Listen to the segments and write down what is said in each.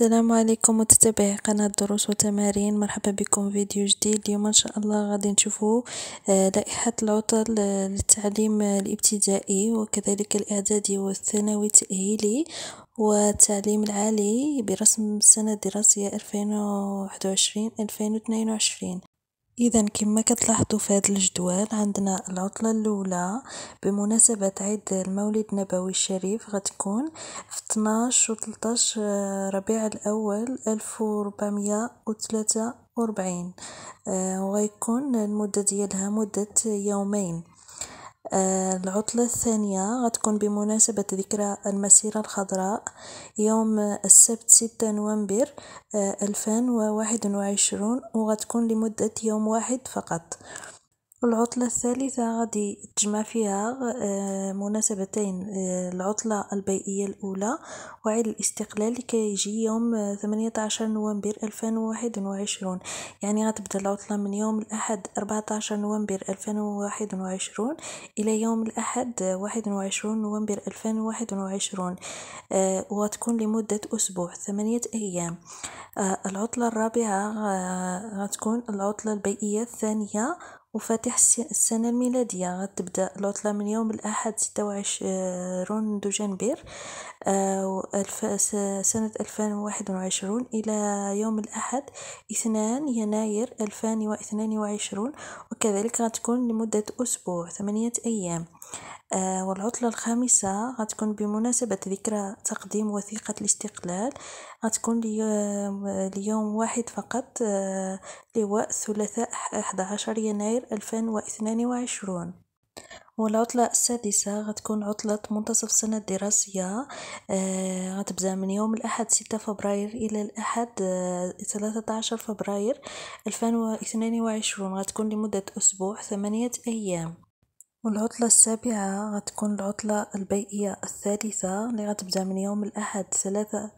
السلام عليكم متتابعي قناة دروس وتمارين مرحبا بكم فيديو جديد اليوم ان شاء الله غادي نشوفوا آه، لائحة العطل للتعليم الابتدائي وكذلك الاعدادي والثانوي التأهيلي والتعليم العالي برسم السنة الدراسية 2021-2022 إذا كما كتلاحظوا في هذا الجدول عندنا العطلة الأولى بمناسبة عيد المولد النبوي الشريف غتكون و 13 آه، ربيع الأول ألف وغيكون آه، المدة ديالها مدة يومين آه، العطلة الثانية غتكون بمناسبة ذكرى المسيرة الخضراء يوم السبت ستة نوفمبر ألفان وغتكون لمدة يوم واحد فقط العطلة الثالثة غادي تجمع فيها آه، مناسبتين آه، العطلة البيئية الأولى وعيد الاستقلال اللي كيجي يوم آه، ثمانية عشر نوفمبر ألفين وواحد وعشرون يعني غتبدا العطلة من يوم الأحد أربعة عشر نوفمبر ألفين وواحد وعشرون إلى يوم الأحد واحد وعشرون نوفمبر ألفين وواحد وعشرون وغتكون لمدة أسبوع ثمانية أيام العطلة الرابعة غتكون العطلة البيئية الثانية وفاتح السنة الميلادية غتبدأ العطلة من يوم الأحد ستة وعشرون آه، دو جانبير آه، سنة ألفان وواحد وعشرون إلى يوم الأحد اثنان يناير ألفان واثنان وعشرون وكذلك غتكون لمدة أسبوع ثمانية أيام آه، والعطلة الخامسة غتكون بمناسبة ذكرى تقديم وثيقة الإستقلال، غتكون ليوم واحد فقط آه، لواء الثلاثاء أحد عشر يناير ألفين واثنان وعشرون، والعطلة السادسة غتكون عطلة منتصف السنة الدراسية آه، غتبدأ من يوم الأحد ستة فبراير إلى الأحد ثلاثة عشر فبراير ألفين وعشرون، غتكون لمدة أسبوع ثمانية أيام. والعطلة السابعة غتكون العطلة البيئية الثالثة اللي غتبدأ من يوم الأحد ثلاثة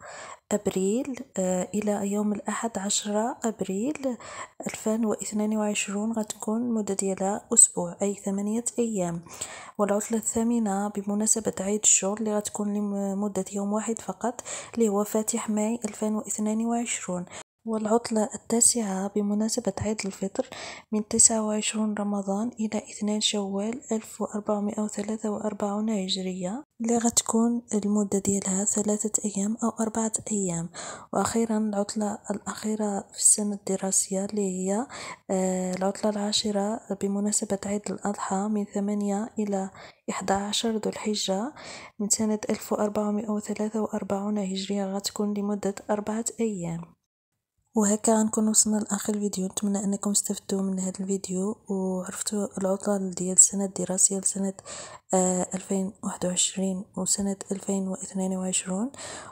أبريل آه، إلى يوم الأحد عشرة أبريل ألفان واثنان وعشرون غتكون مدة ديالها أسبوع أي ثمانية أيام والعطلة الثامنة بمناسبة عيد الشغل اللي غتكون لمدة يوم واحد فقط اللي هو فاتح ماي ألفان واثنان وعشرون والعطلة التاسعة بمناسبة عيد الفطر من تسعة وعشرون رمضان إلى اثنان شوال ألف وأربعمائة وثلاثة وأربعون هجرية اللي غتكون المدة ديالها ثلاثة أيام أو أربعة أيام وأخيرا العطلة الأخيرة في السنة الدراسية اللي هي آه، العطلة العاشرة بمناسبة عيد الأضحى من ثمانية إلى إحدى عشر ذو الحجة من سنة ألف وأربعمائة وثلاثة وأربعون هجرية غتكون لمدة أربعة أيام وهكا غنكون وصلنا لاخر الفيديو نتمنى انكم استفدتوا من هذا الفيديو وعرفتوا العطل ديال السنه الدراسيه لسنه 2021 آه، وسنه 2022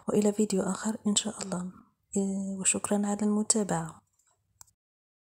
والى فيديو اخر ان شاء الله آه، وشكرا على المتابعه